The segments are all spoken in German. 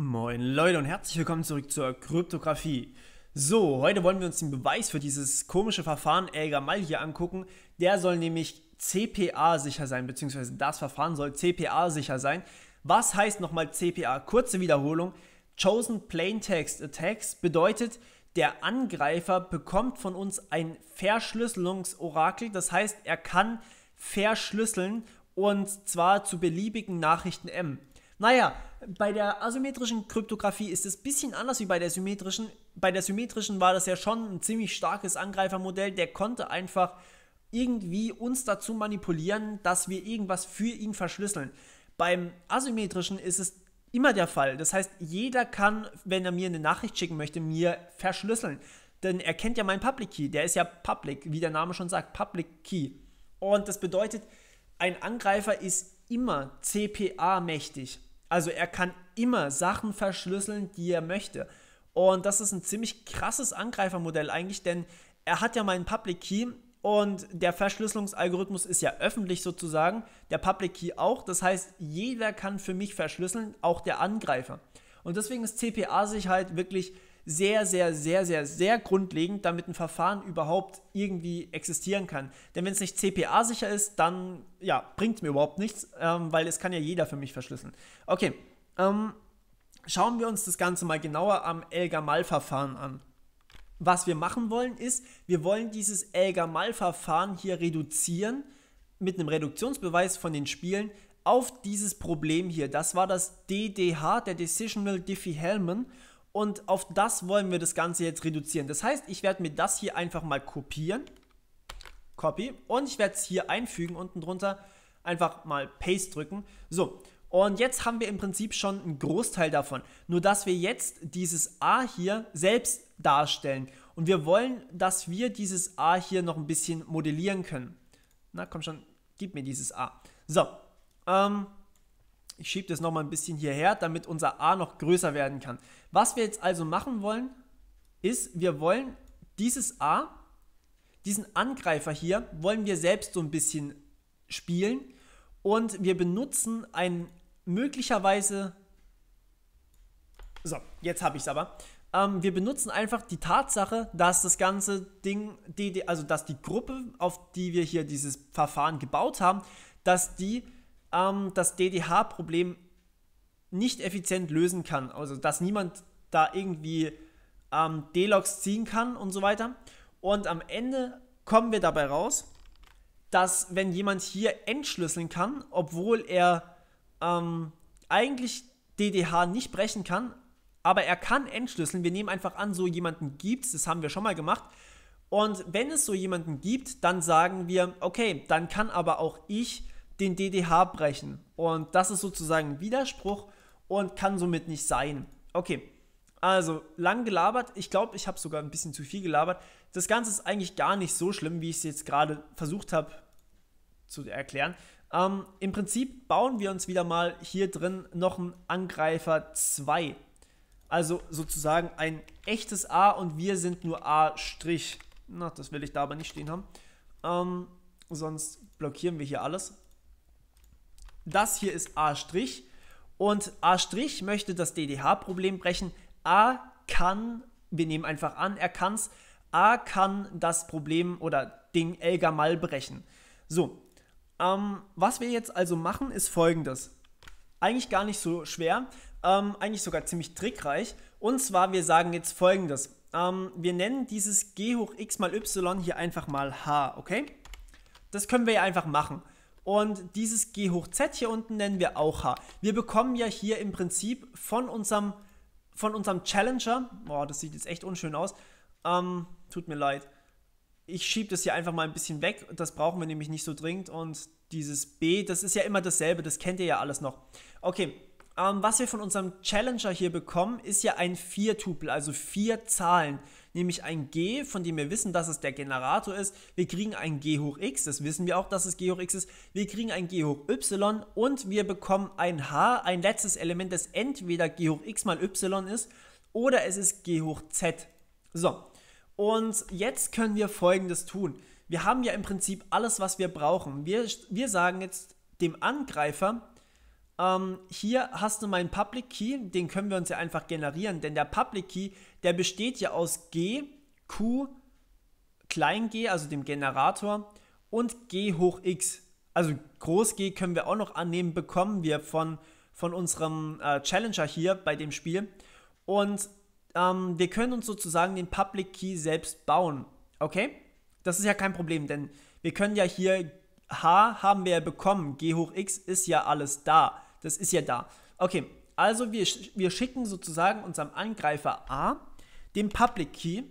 Moin Leute und herzlich willkommen zurück zur Kryptographie. So, heute wollen wir uns den Beweis für dieses komische Verfahren Elgar Mal hier angucken. Der soll nämlich CPA sicher sein, beziehungsweise das Verfahren soll CPA sicher sein. Was heißt nochmal CPA? Kurze Wiederholung. Chosen Plaintext Attacks bedeutet, der Angreifer bekommt von uns ein Verschlüsselungsorakel. Das heißt, er kann verschlüsseln und zwar zu beliebigen Nachrichten M. Naja, bei der asymmetrischen Kryptographie ist es ein bisschen anders wie bei der symmetrischen. Bei der symmetrischen war das ja schon ein ziemlich starkes Angreifermodell, der konnte einfach irgendwie uns dazu manipulieren, dass wir irgendwas für ihn verschlüsseln. Beim asymmetrischen ist es immer der Fall. Das heißt, jeder kann, wenn er mir eine Nachricht schicken möchte, mir verschlüsseln. Denn er kennt ja meinen Public Key. Der ist ja public, wie der Name schon sagt, Public Key. Und das bedeutet, ein Angreifer ist immer CPA mächtig. Also er kann immer Sachen verschlüsseln, die er möchte. Und das ist ein ziemlich krasses Angreifermodell eigentlich, denn er hat ja meinen Public Key und der Verschlüsselungsalgorithmus ist ja öffentlich sozusagen, der Public Key auch. Das heißt, jeder kann für mich verschlüsseln, auch der Angreifer. Und deswegen ist CPA-Sicherheit wirklich sehr, sehr, sehr, sehr, sehr grundlegend, damit ein Verfahren überhaupt irgendwie existieren kann. Denn wenn es nicht CPA-sicher ist, dann ja, bringt es mir überhaupt nichts, ähm, weil es kann ja jeder für mich verschlüsseln. Okay, ähm, schauen wir uns das Ganze mal genauer am Elgamal-Verfahren an. Was wir machen wollen ist, wir wollen dieses Elgamal-Verfahren hier reduzieren mit einem Reduktionsbeweis von den Spielen auf dieses Problem hier. Das war das DDH, der Decisional Diffie-Hellman und auf das wollen wir das Ganze jetzt reduzieren. Das heißt, ich werde mir das hier einfach mal kopieren. Copy. Und ich werde es hier einfügen, unten drunter. Einfach mal Paste drücken. So. Und jetzt haben wir im Prinzip schon einen Großteil davon. Nur, dass wir jetzt dieses A hier selbst darstellen. Und wir wollen, dass wir dieses A hier noch ein bisschen modellieren können. Na, komm schon, gib mir dieses A. So. Ähm, ich schiebe das nochmal ein bisschen hierher, damit unser a noch größer werden kann. Was wir jetzt also machen wollen, ist, wir wollen dieses a, diesen Angreifer hier, wollen wir selbst so ein bisschen spielen und wir benutzen ein möglicherweise... So, jetzt habe ich es aber. Ähm, wir benutzen einfach die Tatsache, dass das ganze Ding, die, also dass die Gruppe, auf die wir hier dieses Verfahren gebaut haben, dass die ähm, das DDH-Problem nicht effizient lösen kann. Also, dass niemand da irgendwie ähm, D-Logs ziehen kann und so weiter. Und am Ende kommen wir dabei raus, dass wenn jemand hier entschlüsseln kann, obwohl er ähm, eigentlich DDH nicht brechen kann, aber er kann entschlüsseln. Wir nehmen einfach an, so jemanden gibt es, das haben wir schon mal gemacht. Und wenn es so jemanden gibt, dann sagen wir, okay, dann kann aber auch ich den DDH brechen. Und das ist sozusagen ein Widerspruch und kann somit nicht sein. Okay, also lang gelabert. Ich glaube, ich habe sogar ein bisschen zu viel gelabert. Das Ganze ist eigentlich gar nicht so schlimm, wie ich es jetzt gerade versucht habe zu erklären. Ähm, Im Prinzip bauen wir uns wieder mal hier drin noch einen Angreifer 2. Also sozusagen ein echtes A und wir sind nur A'. Na, das will ich da aber nicht stehen haben. Ähm, sonst blockieren wir hier alles. Das hier ist A'. Und A' möchte das DDH-Problem brechen. A kann, wir nehmen einfach an, er kann es, A kann das Problem oder Ding Elgamal brechen. So, ähm, was wir jetzt also machen, ist folgendes. Eigentlich gar nicht so schwer, ähm, eigentlich sogar ziemlich trickreich. Und zwar, wir sagen jetzt folgendes. Ähm, wir nennen dieses g hoch x mal y hier einfach mal h, okay? Das können wir ja einfach machen. Und dieses G hoch Z hier unten nennen wir auch H. Wir bekommen ja hier im Prinzip von unserem, von unserem Challenger, boah, das sieht jetzt echt unschön aus, ähm, tut mir leid, ich schiebe das hier einfach mal ein bisschen weg, das brauchen wir nämlich nicht so dringend und dieses B, das ist ja immer dasselbe, das kennt ihr ja alles noch. Okay, ähm, was wir von unserem Challenger hier bekommen, ist ja ein Viertupel, also vier Zahlen. Nämlich ein G, von dem wir wissen, dass es der Generator ist. Wir kriegen ein G hoch X, das wissen wir auch, dass es G hoch X ist. Wir kriegen ein G hoch Y und wir bekommen ein H, ein letztes Element, das entweder G hoch X mal Y ist oder es ist G hoch Z. So, und jetzt können wir Folgendes tun. Wir haben ja im Prinzip alles, was wir brauchen. Wir, wir sagen jetzt dem Angreifer, ähm, hier hast du meinen Public Key, den können wir uns ja einfach generieren, denn der Public Key, der besteht ja aus G, Q, klein g, also dem Generator, und g hoch x. Also groß g können wir auch noch annehmen, bekommen wir von, von unserem äh, Challenger hier bei dem Spiel. Und ähm, wir können uns sozusagen den Public Key selbst bauen. Okay? Das ist ja kein Problem, denn wir können ja hier h haben wir ja bekommen. g hoch x ist ja alles da. Das ist ja da. Okay, also wir, wir schicken sozusagen unserem Angreifer A den Public Key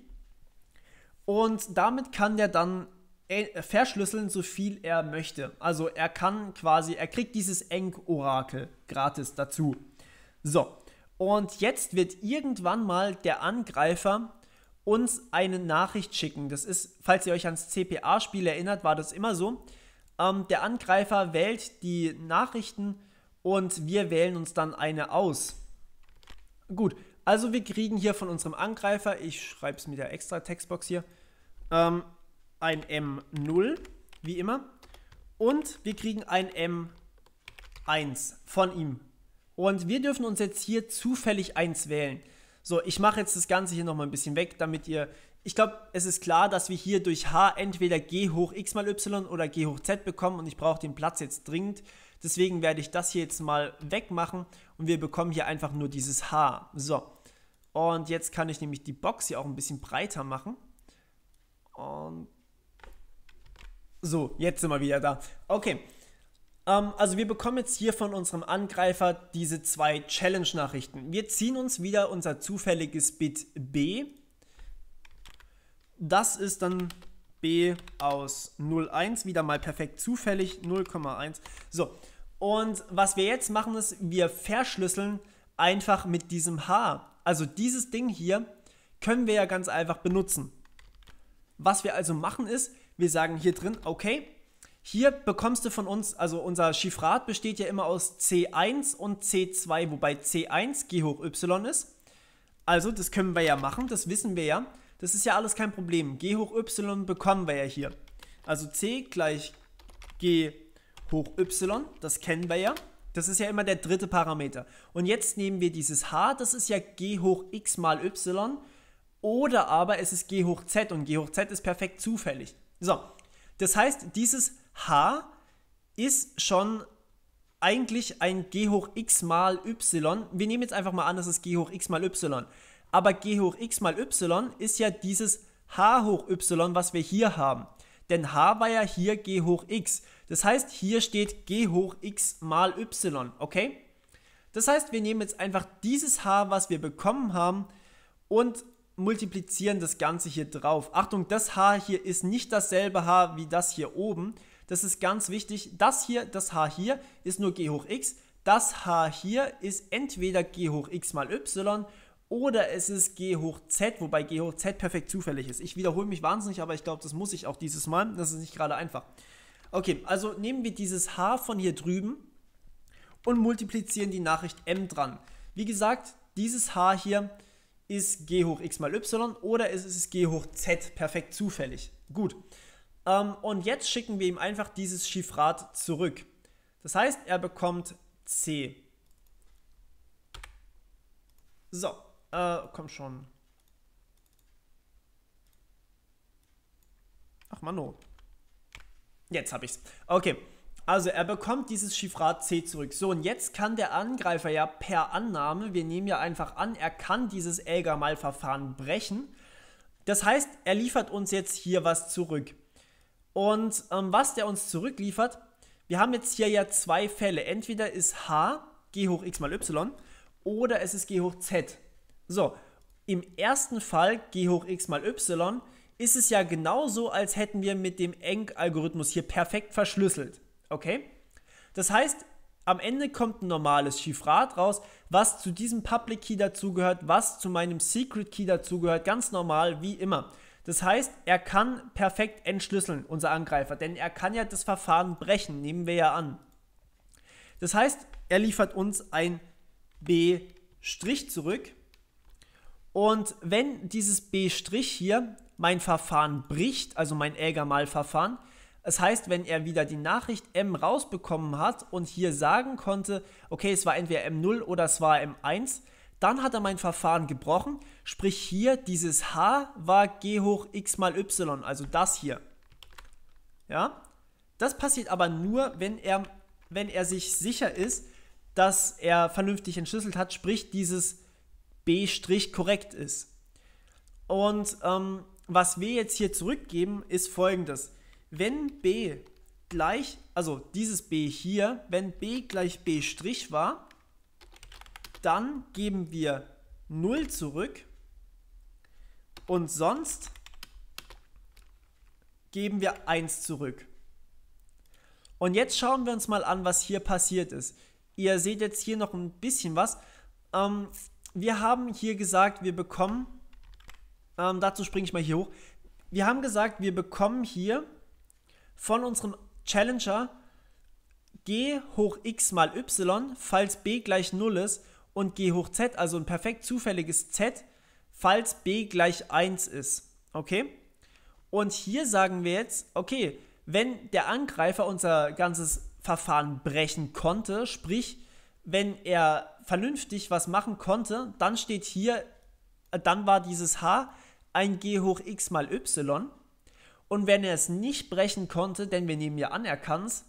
und damit kann der dann äh, verschlüsseln, so viel er möchte. Also er kann quasi, er kriegt dieses Eng-Orakel gratis dazu. So, und jetzt wird irgendwann mal der Angreifer uns eine Nachricht schicken. Das ist, falls ihr euch ans CPA-Spiel erinnert, war das immer so. Ähm, der Angreifer wählt die Nachrichten und wir wählen uns dann eine aus. Gut, also wir kriegen hier von unserem Angreifer, ich schreibe es mit der extra Textbox hier, ähm, ein M0, wie immer. Und wir kriegen ein M1 von ihm. Und wir dürfen uns jetzt hier zufällig eins wählen. So, ich mache jetzt das Ganze hier nochmal ein bisschen weg, damit ihr... Ich glaube, es ist klar, dass wir hier durch H entweder G hoch X mal Y oder G hoch Z bekommen und ich brauche den Platz jetzt dringend. Deswegen werde ich das hier jetzt mal wegmachen und wir bekommen hier einfach nur dieses H. So, und jetzt kann ich nämlich die Box hier auch ein bisschen breiter machen. Und so, jetzt sind wir wieder da. Okay, ähm, also wir bekommen jetzt hier von unserem Angreifer diese zwei Challenge-Nachrichten. Wir ziehen uns wieder unser zufälliges Bit B. Das ist dann B aus 0,1, wieder mal perfekt zufällig 0,1. So, und was wir jetzt machen ist, wir verschlüsseln einfach mit diesem H. Also dieses Ding hier können wir ja ganz einfach benutzen. Was wir also machen ist, wir sagen hier drin, okay, hier bekommst du von uns, also unser Chiffrat besteht ja immer aus C1 und C2, wobei C1 G hoch Y ist. Also das können wir ja machen, das wissen wir ja. Das ist ja alles kein Problem. g hoch y bekommen wir ja hier. Also c gleich g hoch y, das kennen wir ja. Das ist ja immer der dritte Parameter. Und jetzt nehmen wir dieses h, das ist ja g hoch x mal y. Oder aber es ist g hoch z und g hoch z ist perfekt zufällig. So, das heißt, dieses h ist schon eigentlich ein g hoch x mal y. Wir nehmen jetzt einfach mal an, das ist g hoch x mal y. Aber g hoch x mal y ist ja dieses h hoch y, was wir hier haben. Denn h war ja hier g hoch x. Das heißt, hier steht g hoch x mal y, okay? Das heißt, wir nehmen jetzt einfach dieses h, was wir bekommen haben, und multiplizieren das Ganze hier drauf. Achtung, das h hier ist nicht dasselbe h wie das hier oben. Das ist ganz wichtig. Das hier, das h hier ist nur g hoch x. Das h hier ist entweder g hoch x mal y oder es ist G hoch Z, wobei G hoch Z perfekt zufällig ist. Ich wiederhole mich wahnsinnig, aber ich glaube, das muss ich auch dieses Mal. Das ist nicht gerade einfach. Okay, also nehmen wir dieses H von hier drüben und multiplizieren die Nachricht M dran. Wie gesagt, dieses H hier ist G hoch X mal Y oder es ist G hoch Z, perfekt zufällig. Gut. Ähm, und jetzt schicken wir ihm einfach dieses Chiffrat zurück. Das heißt, er bekommt C. So, äh, komm schon. Ach, Mano. Jetzt hab ich's. Okay. Also er bekommt dieses Chiffrat C zurück. So, und jetzt kann der Angreifer ja per Annahme, wir nehmen ja einfach an, er kann dieses Elgamal-Verfahren brechen. Das heißt, er liefert uns jetzt hier was zurück. Und ähm, was der uns zurückliefert, wir haben jetzt hier ja zwei Fälle. Entweder ist H g hoch x mal y oder es ist g hoch z. So, im ersten Fall g hoch x mal y ist es ja genauso, als hätten wir mit dem Eng-Algorithmus hier perfekt verschlüsselt. Okay? Das heißt, am Ende kommt ein normales Chiffrat raus, was zu diesem Public Key dazugehört, was zu meinem Secret Key dazugehört, ganz normal wie immer. Das heißt, er kann perfekt entschlüsseln, unser Angreifer, denn er kann ja das Verfahren brechen, nehmen wir ja an. Das heißt, er liefert uns ein B' zurück und wenn dieses B' hier mein Verfahren bricht, also mein Äger-mal-Verfahren, das heißt, wenn er wieder die Nachricht M rausbekommen hat und hier sagen konnte, okay, es war entweder M0 oder es war M1, dann hat er mein Verfahren gebrochen, sprich hier dieses H war G hoch X mal Y, also das hier. Ja, das passiert aber nur, wenn er, wenn er sich sicher ist, dass er vernünftig entschlüsselt hat, sprich dieses B' korrekt ist. Und ähm, was wir jetzt hier zurückgeben, ist folgendes. Wenn B gleich, also dieses B hier, wenn B gleich B' war, dann geben wir 0 zurück und sonst geben wir 1 zurück. Und jetzt schauen wir uns mal an, was hier passiert ist. Ihr seht jetzt hier noch ein bisschen was. Ähm, wir haben hier gesagt, wir bekommen, ähm, dazu springe ich mal hier hoch, wir haben gesagt, wir bekommen hier von unserem Challenger g hoch x mal y, falls b gleich 0 ist und g hoch z, also ein perfekt zufälliges z, falls b gleich 1 ist. Okay? Und hier sagen wir jetzt, okay, wenn der Angreifer unser ganzes Verfahren brechen konnte, sprich, wenn er vernünftig was machen konnte, dann steht hier, äh, dann war dieses h ein g hoch x mal y. Und wenn er es nicht brechen konnte, denn wir nehmen ja an, er kann es,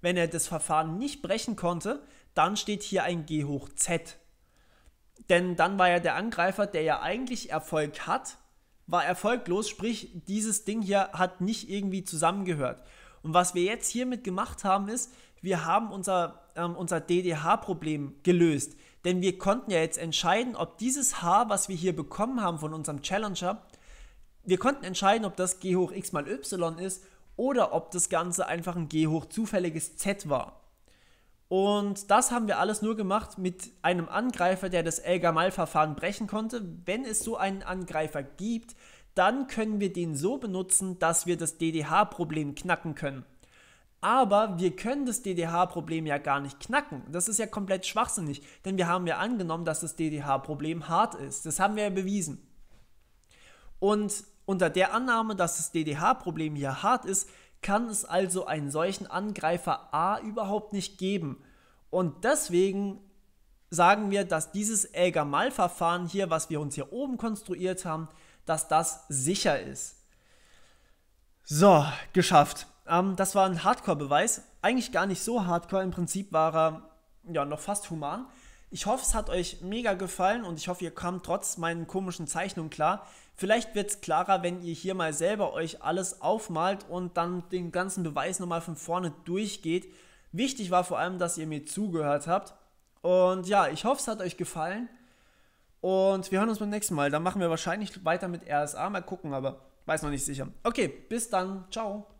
wenn er das Verfahren nicht brechen konnte, dann steht hier ein g hoch z. Denn dann war ja der Angreifer, der ja eigentlich Erfolg hat, war erfolglos, sprich dieses Ding hier hat nicht irgendwie zusammengehört. Und was wir jetzt hiermit gemacht haben ist, wir haben unser, ähm, unser DDH-Problem gelöst. Denn wir konnten ja jetzt entscheiden, ob dieses H, was wir hier bekommen haben von unserem Challenger, wir konnten entscheiden, ob das g hoch x mal y ist oder ob das Ganze einfach ein g hoch zufälliges z war. Und das haben wir alles nur gemacht mit einem Angreifer, der das Elgamal-Verfahren brechen konnte. Wenn es so einen Angreifer gibt, dann können wir den so benutzen, dass wir das DDH-Problem knacken können. Aber wir können das DDH-Problem ja gar nicht knacken. Das ist ja komplett schwachsinnig, denn wir haben ja angenommen, dass das DDH-Problem hart ist. Das haben wir ja bewiesen. Und unter der Annahme, dass das DDH-Problem hier hart ist, kann es also einen solchen Angreifer A überhaupt nicht geben. Und deswegen sagen wir, dass dieses Elgamal-Verfahren hier, was wir uns hier oben konstruiert haben, dass das sicher ist. So, geschafft. Ähm, das war ein Hardcore-Beweis. Eigentlich gar nicht so hardcore. Im Prinzip war er ja noch fast human. Ich hoffe, es hat euch mega gefallen und ich hoffe, ihr kamt trotz meinen komischen Zeichnungen klar. Vielleicht wird es klarer, wenn ihr hier mal selber euch alles aufmalt und dann den ganzen Beweis nochmal von vorne durchgeht. Wichtig war vor allem, dass ihr mir zugehört habt. Und ja, ich hoffe, es hat euch gefallen. Und wir hören uns beim nächsten Mal. Dann machen wir wahrscheinlich weiter mit RSA. Mal gucken, aber weiß noch nicht sicher. Okay, bis dann. Ciao.